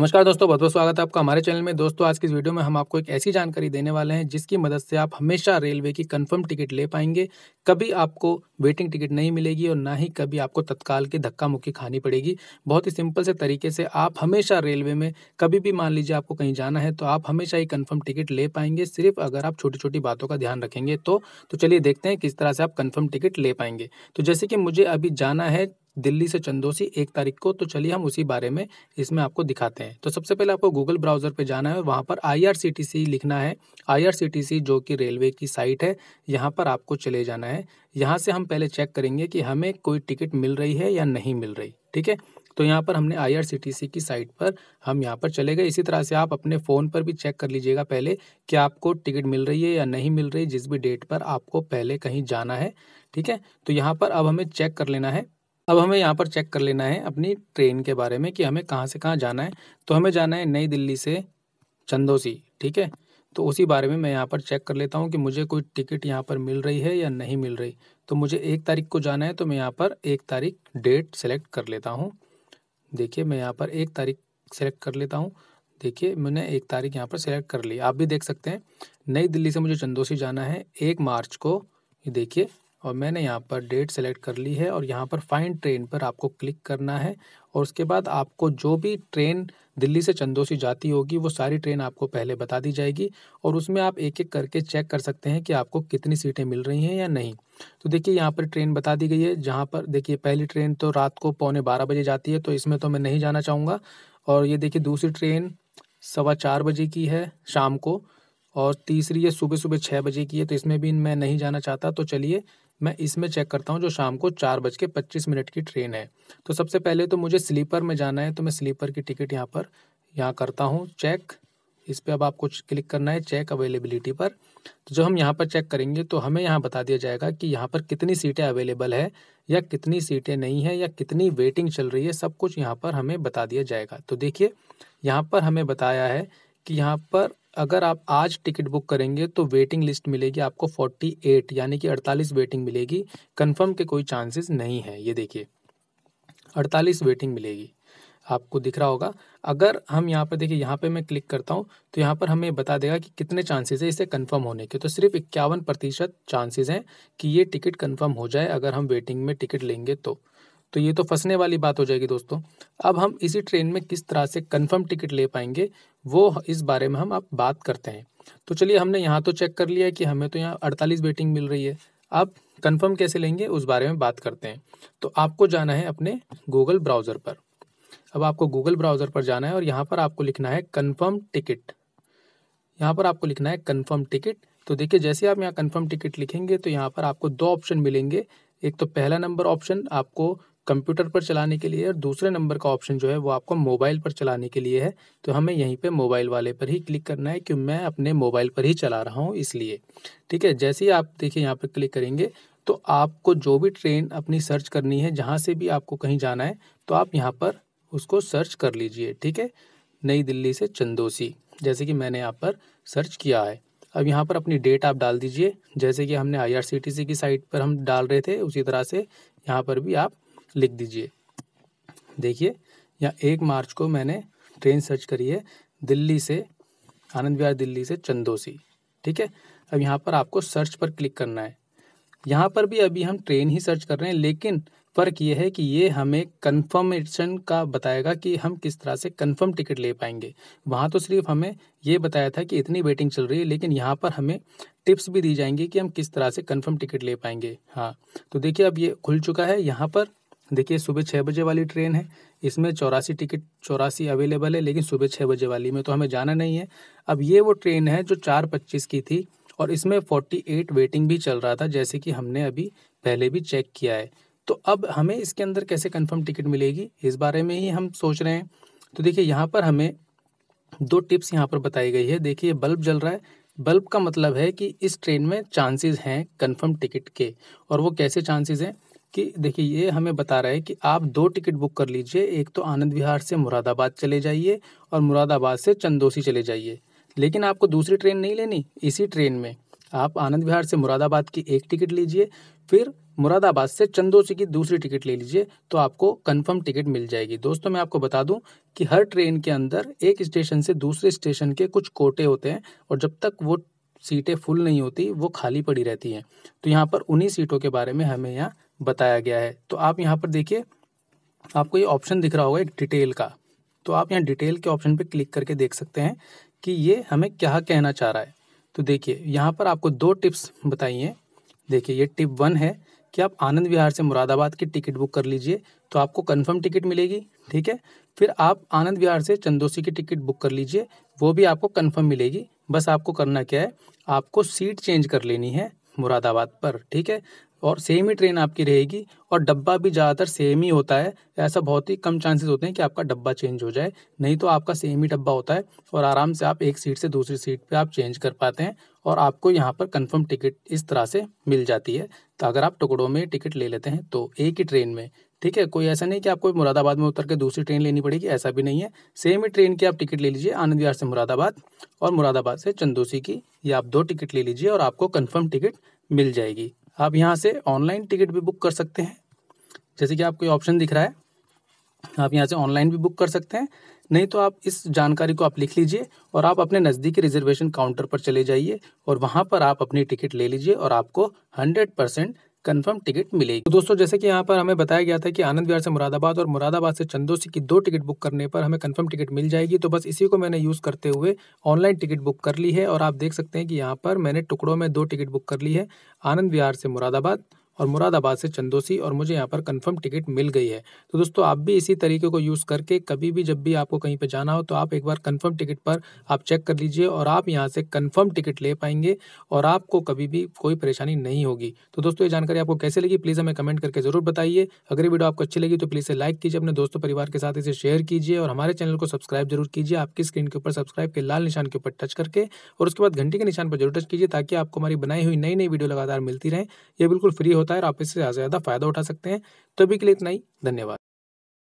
नमस्कार दोस्तों बहुत बहुत स्वागत है आपका हमारे चैनल में दोस्तों आज की इस वीडियो में हम आपको एक ऐसी जानकारी देने वाले हैं जिसकी मदद से आप हमेशा रेलवे की कंफर्म टिकट ले पाएंगे कभी आपको वेटिंग टिकट नहीं मिलेगी और ना ही कभी आपको तत्काल की धक्का मुक्की खानी पड़ेगी बहुत ही सिंपल से तरीके से आप हमेशा रेलवे में कभी भी मान लीजिए आपको कहीं जाना है तो आप हमेशा ही कन्फर्म टिकट ले पाएंगे सिर्फ अगर आप छोटी छोटी बातों का ध्यान रखेंगे तो, तो चलिए देखते हैं किस तरह से आप कन्फर्म टिकट ले पाएंगे तो जैसे कि मुझे अभी जाना है दिल्ली से चंदोसी एक तारीख को तो चलिए हम उसी बारे में इसमें आपको दिखाते हैं तो सबसे पहले आपको गूगल ब्राउज़र पर जाना है वहाँ पर आई लिखना है आई जो कि रेलवे की साइट है यहाँ पर आपको चले जाना है यहाँ से हम पहले चेक करेंगे कि हमें कोई टिकट मिल रही है या नहीं मिल रही ठीक है तो यहाँ पर हमने सी की साइट पर हम यहाँ पर चले गए इसी तरह से आप अपने फ़ोन पर भी चेक कर लीजिएगा पहले कि आपको टिकट मिल रही है या नहीं मिल रही जिस भी डेट पर आपको पहले कहीं जाना है ठीक है तो यहाँ पर अब हमें चेक कर लेना है अब हमें यहाँ पर चेक कर लेना है अपनी ट्रेन के बारे में कि हमें कहाँ से कहाँ जाना है तो हमें जाना है नई दिल्ली से चंदोसी ठीक है तो उसी बारे में मैं यहाँ पर चेक कर लेता हूँ कि मुझे कोई टिकट यहाँ पर मिल रही है या नहीं मिल रही तो मुझे एक तारीख को जाना है तो मैं यहाँ पर एक तारीख डेट सेलेक्ट कर लेता हूँ देखिए मैं यहाँ पर एक तारीख सेलेक्ट कर लेता हूँ देखिए मैंने एक तारीख यहाँ पर सेलेक्ट कर ली आप भी देख सकते हैं नई दिल्ली से मुझे चंदोसी जाना है एक मार्च को देखिए और मैंने यहाँ पर डेट सेलेक्ट कर ली है और यहाँ पर फाइंड ट्रेन पर आपको क्लिक करना है और उसके बाद आपको जो भी ट्रेन दिल्ली से चंदोसी जाती होगी वो सारी ट्रेन आपको पहले बता दी जाएगी और उसमें आप एक एक करके चेक कर सकते हैं कि आपको कितनी सीटें मिल रही हैं या नहीं तो देखिए यहाँ पर ट्रेन बता दी गई है जहाँ पर देखिए पहली ट्रेन तो रात को पौने बारह बजे जाती है तो इसमें तो मैं नहीं जाना चाहूँगा और ये देखिए दूसरी ट्रेन सवा चार बजे की है शाम को और तीसरी ये सुबह सुबह छः बजे की है तो इसमें भी मैं नहीं जाना चाहता तो चलिए मैं इसमें चेक करता हूँ जो शाम को चार बज के पच्चीस मिनट की ट्रेन है तो सबसे पहले तो मुझे स्लीपर में जाना है तो मैं स्लीपर की टिकट यहाँ पर यहाँ करता हूँ चेक इस पर अब आपको क्लिक करना है चेक अवेलेबिलिटी पर तो जब हम यहाँ पर चेक करेंगे तो हमें यहाँ बता दिया जाएगा कि यहाँ पर कितनी सीटें अवेलेबल है या कितनी सीटें नहीं है या कितनी वेटिंग चल रही है सब कुछ यहाँ पर हमें बता दिया जाएगा तो देखिए यहाँ पर हमें बताया है कि यहाँ पर अगर आप आज टिकट बुक करेंगे तो वेटिंग लिस्ट मिलेगी आपको फोर्टी एट यानी कि अड़तालीस वेटिंग मिलेगी कंफर्म के कोई चांसेस नहीं है ये देखिए अड़तालीस वेटिंग मिलेगी आपको दिख रहा होगा अगर हम यहाँ पर देखिए यहाँ पे मैं क्लिक करता हूँ तो यहाँ पर हमें बता देगा कि कितने चांसेस है इसे कंफर्म होने के तो सिर्फ इक्यावन प्रतिशत चांसेज़ हैं कि ये टिकट कंफर्म हो जाए अगर हम वेटिंग में टिकट लेंगे तो तो ये तो फंसने वाली बात हो जाएगी दोस्तों अब हम इसी ट्रेन में किस तरह से कंफर्म टिकट ले पाएंगे वो इस बारे में हम आप बात करते हैं तो चलिए हमने यहाँ तो चेक कर लिया है कि हमें तो यहाँ अड़तालीस वेटिंग मिल रही है अब कंफर्म कैसे लेंगे उस बारे में बात करते हैं तो आपको जाना है अपने गूगल ब्राउज़र पर अब आपको गूगल ब्राउज़र पर जाना है और यहाँ पर आपको लिखना है कन्फर्म टिकट यहाँ पर आपको लिखना है कन्फर्म टिकट तो देखिए जैसे आप यहाँ कन्फर्म टिकट लिखेंगे तो यहाँ पर आपको दो ऑप्शन मिलेंगे एक तो पहला नंबर ऑप्शन आपको कंप्यूटर पर चलाने के लिए और दूसरे नंबर का ऑप्शन जो है वो आपको मोबाइल पर चलाने के लिए है तो हमें यहीं पे मोबाइल वाले पर ही क्लिक करना है कि मैं अपने मोबाइल पर ही चला रहा हूँ इसलिए ठीक है जैसे ही आप देखिए यहाँ पर क्लिक करेंगे तो आपको जो भी ट्रेन अपनी सर्च करनी है जहाँ से भी आपको कहीं जाना है तो आप यहाँ पर उसको सर्च कर लीजिए ठीक है नई दिल्ली से चंदोसी जैसे कि मैंने यहाँ पर सर्च किया है अब यहाँ पर अपनी डेट आप डाल दीजिए जैसे कि हमने आईआरसीटीसी की साइट पर हम डाल रहे थे उसी तरह से यहाँ पर भी आप लिख दीजिए देखिए यहाँ एक मार्च को मैंने ट्रेन सर्च करी है दिल्ली से आनंद विहार दिल्ली से चंदोसी ठीक है अब यहाँ पर आपको सर्च पर क्लिक करना है यहाँ पर भी अभी हम ट्रेन ही सर्च कर रहे हैं लेकिन फ़र्क ये है कि ये हमें कंफर्मेशन का बताएगा कि हम किस तरह से कंफर्म टिकट ले पाएंगे वहाँ तो सिर्फ हमें ये बताया था कि इतनी वेटिंग चल रही है लेकिन यहाँ पर हमें टिप्स भी दी जाएंगी कि हम किस तरह से कंफर्म टिकट ले पाएंगे हाँ तो देखिए अब ये खुल चुका है यहाँ पर देखिए सुबह छः बजे वाली ट्रेन है इसमें चौरासी टिकट चौरासी अवेलेबल है लेकिन सुबह छः बजे वाली में तो हमें जाना नहीं है अब ये वो ट्रेन है जो चार पच्चीस की थी और इसमें फोर्टी एट वेटिंग भी चल रहा था जैसे कि हमने अभी पहले भी चेक किया है तो अब हमें इसके अंदर कैसे कन्फर्म टिकट मिलेगी इस बारे में ही हम सोच रहे हैं तो देखिए यहाँ पर हमें दो टिप्स यहाँ पर बताई गई है देखिए बल्ब जल रहा है बल्ब का मतलब है कि इस ट्रेन में चांसेस हैं कंफर्म टिकट के और वो कैसे चांसेस हैं कि देखिए ये हमें बता रहा है कि आप दो टिकट बुक कर लीजिए एक तो आनंद विहार से मुरादाबाद चले जाइए और मुरादाबाद से चंदोसी चले जाइए लेकिन आपको दूसरी ट्रेन नहीं लेनी इसी ट्रेन में आप आनंद विहार से मुरादाबाद की एक टिकट लीजिए फिर मुरादाबाद से चंदोसी की दूसरी टिकट ले लीजिए तो आपको कंफर्म टिकट मिल जाएगी दोस्तों मैं आपको बता दूं कि हर ट्रेन के अंदर एक स्टेशन से दूसरे स्टेशन के कुछ कोटे होते हैं और जब तक वो सीटें फुल नहीं होती वो खाली पड़ी रहती हैं तो यहाँ पर उन्हीं सीटों के बारे में हमें यहाँ बताया गया है तो आप यहाँ पर देखिए आपको ये ऑप्शन दिख रहा होगा एक डिटेल का तो आप यहाँ डिटेल के ऑप्शन पे क्लिक करके देख सकते हैं कि ये हमें क्या कहना चाह रहा है तो देखिए यहाँ पर आपको दो टिप्स बताइए देखिए ये टिप वन है कि आप आनंद विहार से मुरादाबाद की टिकट बुक कर लीजिए तो आपको कंफर्म टिकट मिलेगी ठीक है फिर आप आनंद विहार से चंदोसी की टिकट बुक कर लीजिए वो भी आपको कंफर्म मिलेगी बस आपको करना क्या है आपको सीट चेंज कर लेनी है मुरादाबाद पर ठीक है और सेम ही ट्रेन आपकी रहेगी और डब्बा भी ज़्यादातर सेम ही होता है ऐसा बहुत ही कम चांसेस होते हैं कि आपका डब्बा चेंज हो जाए नहीं तो आपका सेम ही डब्बा होता है और आराम से आप एक सीट से दूसरी सीट पे आप चेंज कर पाते हैं और आपको यहाँ पर कंफर्म टिकट इस तरह से मिल जाती है तो अगर आप टुकड़ों में टिकट ले लेते हैं तो एक ही ट्रेन में ठीक है कोई ऐसा नहीं कि आपको मुरादाबाद में उतर के दूसरी ट्रेन लेनी पड़ेगी ऐसा भी नहीं है सेम ही ट्रेन की आप टिकट ले लीजिए आनंद विहार से मुरादाबाद और मुरादाबाद से चंदोसी की ये आप दो टिकट ले लीजिए और आपको कन्फर्म टिकट मिल जाएगी आप यहाँ से ऑनलाइन टिकट भी बुक कर सकते हैं जैसे कि आपको ऑप्शन दिख रहा है आप यहाँ से ऑनलाइन भी बुक कर सकते हैं नहीं तो आप इस जानकारी को आप लिख लीजिए और आप अपने नज़दीकी रिजर्वेशन काउंटर पर चले जाइए और वहाँ पर आप अपनी टिकट ले लीजिए और आपको हंड्रेड परसेंट कंफर्म टिकट मिलेगी तो दोस्तों जैसे कि यहाँ पर हमें बताया गया था कि आनंद विहार से मुरादाबाद और मुरादाबाद से चंदोसी की दो टिकट बुक करने पर हमें कंफर्म टिकट मिल जाएगी तो बस इसी को मैंने यूज़ करते हुए ऑनलाइन टिकट बुक कर ली है और आप देख सकते हैं कि यहाँ पर मैंने टुकड़ों में दो टिकट बुक कर ली है आनंद विहार से मुरादाबाद और मुरादाबाद से चंदोसी और मुझे यहाँ पर कन्फर्म टिकट मिल गई है तो दोस्तों आप भी इसी तरीके को यूज़ करके कभी भी जब भी आपको कहीं पर जाना हो तो आप एक बार कन्फर्म टिकट पर आप चेक कर लीजिए और आप यहाँ से कन्फर्म टिकट ले पाएंगे और आपको कभी भी कोई परेशानी नहीं होगी तो दोस्तों ये जानकारी आपको कैसे लगी प्लीज़ हमें कमेंट करके ज़रूर बताइए अगर ये वीडियो आपको अच्छी लगी तो प्लीज़ से लाइक कीजिए अपने दोस्तों परिवार के साथ इसे शेयर कीजिए और हमारे चैनल को सब्सक्राइब जरूर कीजिए आपकी स्क्रीन के ऊपर सब्सक्राइब के लाल निशान के ऊपर टच करके और उसके बाद घंटी के निशान पर जरूर टच कीजिए ताकि आपको हमारी बनाई हुई नई नई वीडियो लगातार मिलती रहे ये बिल्कुल फ्री होता होता है और आप इससे ज़्यादा से ज़्यादा फ़ायदा उठा सकते हैं तो अभी के लिए इतना ही धन्यवाद